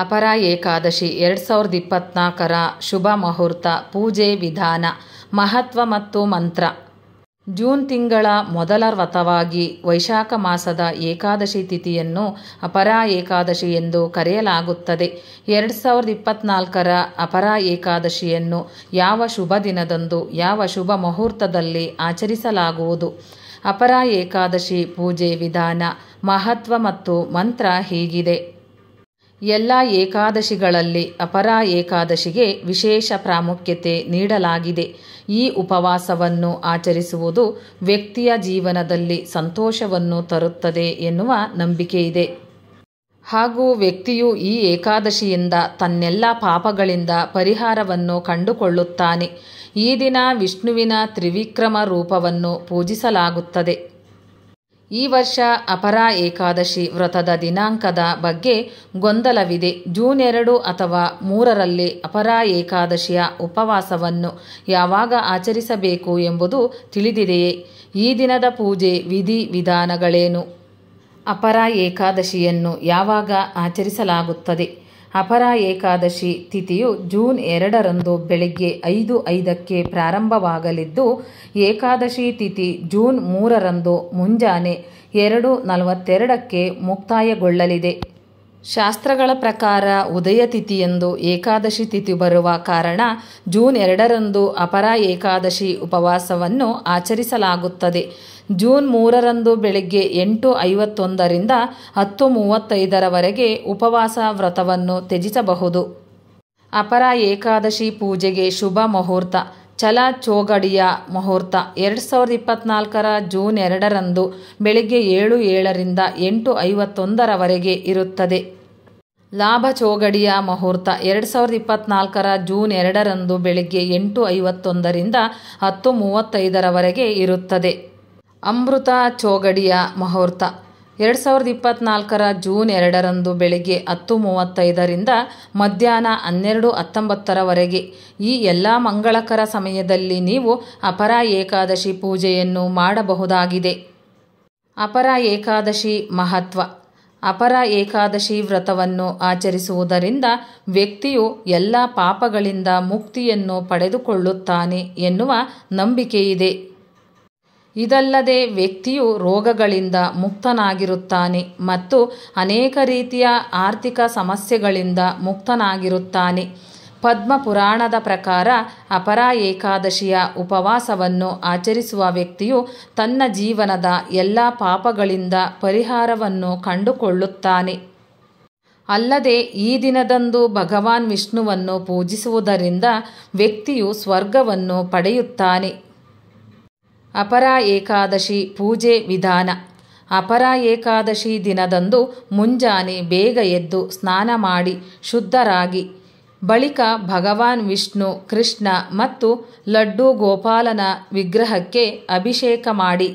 ಅಪರ ಏಕಾದಶಿ ಎರಡು ಸಾವಿರದ ಇಪ್ಪತ್ನಾಲ್ಕರ ಶುಭ ಮುಹೂರ್ತ ಪೂಜೆ ವಿಧಾನ ಮಹತ್ವ ಮತ್ತು ಮಂತ್ರ ಜೂನ್ ತಿಂಗಳ ಮೊದಲ ವ್ರತವಾಗಿ ವೈಶಾಖ ಮಾಸದ ಏಕಾದಶಿ ತಿಥಿಯನ್ನು ಅಪರ ಏಕಾದಶಿ ಎಂದು ಕರೆಯಲಾಗುತ್ತದೆ ಎರಡು ಸಾವಿರದ ಇಪ್ಪತ್ನಾಲ್ಕರ ಅಪರ ಏಕಾದಶಿಯನ್ನು ಯಾವ ಶುಭ ದಿನದಂದು ಯಾವ ಶುಭ ಮುಹೂರ್ತದಲ್ಲಿ ಆಚರಿಸಲಾಗುವುದು ಅಪರ ಏಕಾದಶಿ ಪೂಜೆ ವಿಧಾನ ಮಹತ್ವ ಮತ್ತು ಮಂತ್ರ ಹೀಗಿದೆ ಎಲ್ಲ ಏಕಾದಶಿಗಳಲ್ಲಿ ಅಪರ ಏಕಾದಶಿಗೆ ವಿಶೇಷ ಪ್ರಾಮುಖ್ಯತೆ ನೀಡಲಾಗಿದೆ ಈ ಉಪವಾಸವನ್ನು ಆಚರಿಸುವುದು ವ್ಯಕ್ತಿಯ ಜೀವನದಲ್ಲಿ ಸಂತೋಷವನ್ನು ತರುತ್ತದೆ ಎನ್ನುವ ನಂಬಿಕೆಯಿದೆ ಹಾಗೂ ವ್ಯಕ್ತಿಯು ಈ ಏಕಾದಶಿಯಿಂದ ತನ್ನೆಲ್ಲ ಪಾಪಗಳಿಂದ ಪರಿಹಾರವನ್ನು ಕಂಡುಕೊಳ್ಳುತ್ತಾನೆ ಈ ದಿನ ವಿಷ್ಣುವಿನ ತ್ರಿವಿಕ್ರಮ ರೂಪವನ್ನು ಪೂಜಿಸಲಾಗುತ್ತದೆ ಈ ವರ್ಷ ಅಪರ ಏಕಾದಶಿ ವ್ರತದ ದಿನಾಂಕದ ಬಗ್ಗೆ ಗೊಂದಲವಿದೆ ಜೂನ್ ಎರಡು ಅಥವಾ ಮೂರರಲ್ಲಿ ಅಪರ ಏಕಾದಶಿಯ ಉಪವಾಸವನ್ನು ಯಾವಾಗ ಆಚರಿಸಬೇಕು ಎಂಬುದು ತಿಳಿದಿದೆಯೇ ಈ ದಿನದ ಪೂಜೆ ವಿಧಿ ವಿಧಾನಗಳೇನು ಅಪರ ಏಕಾದಶಿಯನ್ನು ಯಾವಾಗ ಆಚರಿಸಲಾಗುತ್ತದೆ ಅಪರ ಏಕಾದಶಿ ತಿಥಿಯು ಜೂನ್ ಎರಡರಂದು ಬೆಳಗ್ಗೆ ಐದು ಐದಕ್ಕೆ ಪ್ರಾರಂಭವಾಗಲಿದ್ದು ಏಕಾದಶಿ ತಿಥಿ ಜೂನ್ ಮೂರರಂದು ಮುಂಜಾನೆ ಎರಡು ನಲವತ್ತೆರಡಕ್ಕೆ ಮುಕ್ತಾಯಗೊಳ್ಳಲಿದೆ ಶಾಸ್ತ್ರಗಳ ಪ್ರಕಾರ ಉದಯ ತಿಥಿಯಂದು ಏಕಾದಶಿ ತಿಥಿ ಬರುವ ಕಾರಣ ಜೂನ್ ಎರಡರಂದು ಅಪರ ಏಕಾದಶಿ ಉಪವಾಸವನ್ನು ಆಚರಿಸಲಾಗುತ್ತದೆ ಜೂನ್ ಮೂರರಂದು ಬೆಳಿಗ್ಗೆ ಎಂಟು ಐವತ್ತೊಂದರಿಂದ ಹತ್ತು ಮೂವತ್ತೈದರವರೆಗೆ ಉಪವಾಸ ವ್ರತವನ್ನು ತ್ಯಜಿಸಬಹುದು ಅಪರ ಏಕಾದಶಿ ಪೂಜೆಗೆ ಶುಭ ಮುಹೂರ್ತ ಛಲ ಚೋಗಡಿಯ ಮುಹೂರ್ತ ಎರಡು ಸಾವಿರದ ಇಪ್ಪತ್ತ್ನಾಲ್ಕರ ಜೂನ್ ಎರಡರಂದು ಬೆಳಗ್ಗೆ ಏಳು ಏಳರಿಂದ ಎಂಟು ಐವತ್ತೊಂದರವರೆಗೆ ಇರುತ್ತದೆ ಲಾಭ ಚೋಗಡಿಯ ಮುಹೂರ್ತ ಎರಡು ಸಾವಿರದ ಇಪ್ಪತ್ತ್ನಾಲ್ಕರ ಜೂನ್ ಎರಡರಂದು ಬೆಳಗ್ಗೆ ಎಂಟು ಐವತ್ತೊಂದರಿಂದ ಹತ್ತು ಮೂವತ್ತೈದರವರೆಗೆ ಇರುತ್ತದೆ ಅಮೃತ ಚೋಗಡಿಯ ಮುಹೂರ್ತ ಎರಡು ಸಾವಿರದ ಇಪ್ಪತ್ನಾಲ್ಕರ ಜೂನ್ ಎರಡರಂದು ಬೆಳಗ್ಗೆ ಹತ್ತು ಮೂವತ್ತೈದರಿಂದ ಮಧ್ಯಾಹ್ನ ಹನ್ನೆರಡು ಹತ್ತೊಂಬತ್ತರವರೆಗೆ ಈ ಎಲ್ಲ ಮಂಗಳಕರ ಸಮಯದಲ್ಲಿ ನೀವು ಅಪರ ಏಕಾದಶಿ ಪೂಜೆಯನ್ನು ಮಾಡಬಹುದಾಗಿದೆ ಅಪರ ಏಕಾದಶಿ ಮಹತ್ವ ಅಪರ ಏಕಾದಶಿ ವ್ರತವನ್ನು ಆಚರಿಸುವುದರಿಂದ ವ್ಯಕ್ತಿಯು ಎಲ್ಲ ಪಾಪಗಳಿಂದ ಮುಕ್ತಿಯನ್ನು ಪಡೆದುಕೊಳ್ಳುತ್ತಾನೆ ಎನ್ನುವ ನಂಬಿಕೆಯಿದೆ ಇದಲ್ಲದೆ ವ್ಯಕ್ತಿಯು ರೋಗಗಳಿಂದ ಮುಕ್ತನಾಗಿರುತ್ತಾನೆ ಮತ್ತು ಅನೇಕ ರೀತಿಯ ಆರ್ಥಿಕ ಸಮಸ್ಯೆಗಳಿಂದ ಮುಕ್ತನಾಗಿರುತ್ತಾನೆ ಪದ್ಮ ಪುರಾಣದ ಪ್ರಕಾರ ಅಪರ ಏಕಾದಶಿಯ ಉಪವಾಸವನ್ನು ಆಚರಿಸುವ ವ್ಯಕ್ತಿಯು ತನ್ನ ಜೀವನದ ಎಲ್ಲ ಪಾಪಗಳಿಂದ ಪರಿಹಾರವನ್ನು ಕಂಡುಕೊಳ್ಳುತ್ತಾನೆ ಅಲ್ಲದೆ ಈ ದಿನದಂದು ಭಗವಾನ್ ವಿಷ್ಣುವನ್ನು ಪೂಜಿಸುವುದರಿಂದ ವ್ಯಕ್ತಿಯು ಸ್ವರ್ಗವನ್ನು ಪಡೆಯುತ್ತಾನೆ ಅಪರ ಏಕಾದಶಿ ಪೂಜೆ ವಿಧಾನ ಅಪರ ಏಕಾದಶಿ ದಿನದಂದು ಮುಂಜಾನೆ ಬೇಗ ಎದ್ದು ಸ್ನಾನ ಮಾಡಿ ಶುದ್ಧರಾಗಿ ಬಳಿಕ ಭಗವಾನ್ ವಿಷ್ಣು ಕೃಷ್ಣ ಮತ್ತು ಲಡ್ಡು ಗೋಪಾಲನ ವಿಗ್ರಹಕ್ಕೆ ಅಭಿಷೇಕ ಮಾಡಿ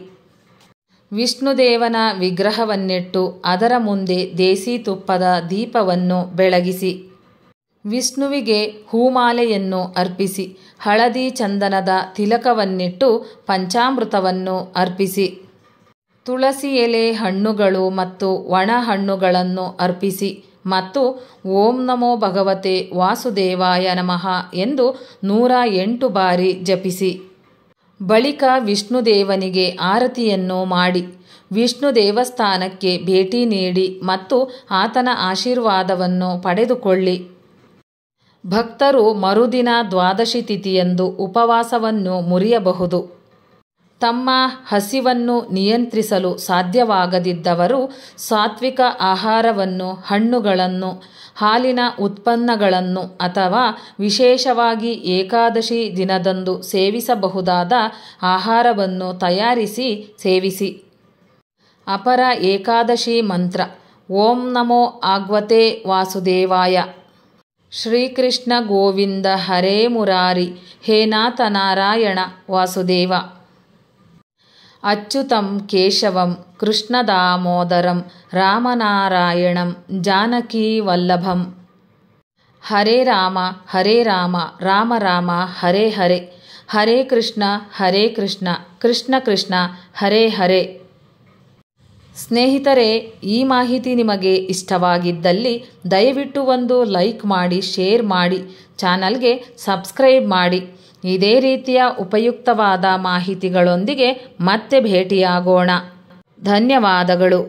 ವಿಷ್ಣುದೇವನ ವಿಗ್ರಹವನ್ನಿಟ್ಟು ಅದರ ಮುಂದೆ ದೇಸಿ ತುಪ್ಪದ ದೀಪವನ್ನು ಬೆಳಗಿಸಿ ವಿಷ್ಣುವಿಗೆ ಹೂಮಾಲೆಯನ್ನು ಅರ್ಪಿಸಿ ಹಳದಿ ಚಂದನದ ತಿಲಕವನ್ನಿಟ್ಟು ಪಂಚಾಮೃತವನ್ನು ಅರ್ಪಿಸಿ ತುಳಸಿ ಎಲೆ ಹಣ್ಣುಗಳು ಮತ್ತು ಒಣ ಹಣ್ಣುಗಳನ್ನು ಅರ್ಪಿಸಿ ಮತ್ತು ಓಂ ನಮೋ ಭಗವತೆ ವಾಸುದೇವಾಯ ನಮಃ ಎಂದು ನೂರ ಎಂಟು ಬಾರಿ ಜಪಿಸಿ ಬಳಿಕ ವಿಷ್ಣುದೇವನಿಗೆ ಆರತಿಯನ್ನು ಮಾಡಿ ವಿಷ್ಣು ದೇವಸ್ಥಾನಕ್ಕೆ ಭೇಟಿ ನೀಡಿ ಮತ್ತು ಆತನ ಆಶೀರ್ವಾದವನ್ನು ಪಡೆದುಕೊಳ್ಳಿ ಭಕ್ತರು ಮರುದಿನ ದ್ವಾದಶಿ ತಿಥಿಯಂದು ಉಪವಾಸವನ್ನು ಮುರಿಯಬಹುದು ತಮ್ಮ ಹಸಿವನ್ನು ನಿಯಂತ್ರಿಸಲು ಸಾಧ್ಯವಾಗದಿದ್ದವರು ಸಾತ್ವಿಕ ಆಹಾರವನ್ನು ಹಣ್ಣುಗಳನ್ನು ಹಾಲಿನ ಉತ್ಪನ್ನಗಳನ್ನು ಅಥವಾ ವಿಶೇಷವಾಗಿ ಏಕಾದಶಿ ದಿನದಂದು ಸೇವಿಸಬಹುದಾದ ಆಹಾರವನ್ನು ತಯಾರಿಸಿ ಸೇವಿಸಿ ಅಪರ ಏಕಾದಶಿ ಮಂತ್ರ ಓಂ ನಮೋ ಆಗ್ವತೆ ವಾಸುದೇವಾಯ हरे श्रीकृष्णगोविन्दहरेरारि हेनाथनारायण वासुदेव अच्युतं केशवं कृष्णदामोदरं रामनारायणं जानकीवल्लभं हरे राम हरे राम राम राम हरे हरे हरे कृष्ण हरे कृष्ण कृष्ण कृष्ण हरे हरे ಸ್ನೇಹಿತರೆ ಈ ಮಾಹಿತಿ ನಿಮಗೆ ಇಷ್ಟವಾಗಿದ್ದಲ್ಲಿ ದಯವಿಟ್ಟು ಒಂದು ಲೈಕ್ ಮಾಡಿ ಶೇರ್ ಮಾಡಿ ಚಾನಲ್ಗೆ ಸಬ್ಸ್ಕ್ರೈಬ್ ಮಾಡಿ ಇದೇ ರೀತಿಯ ಉಪಯುಕ್ತವಾದ ಮಾಹಿತಿಗಳೊಂದಿಗೆ ಮತ್ತೆ ಭೇಟಿಯಾಗೋಣ ಧನ್ಯವಾದಗಳು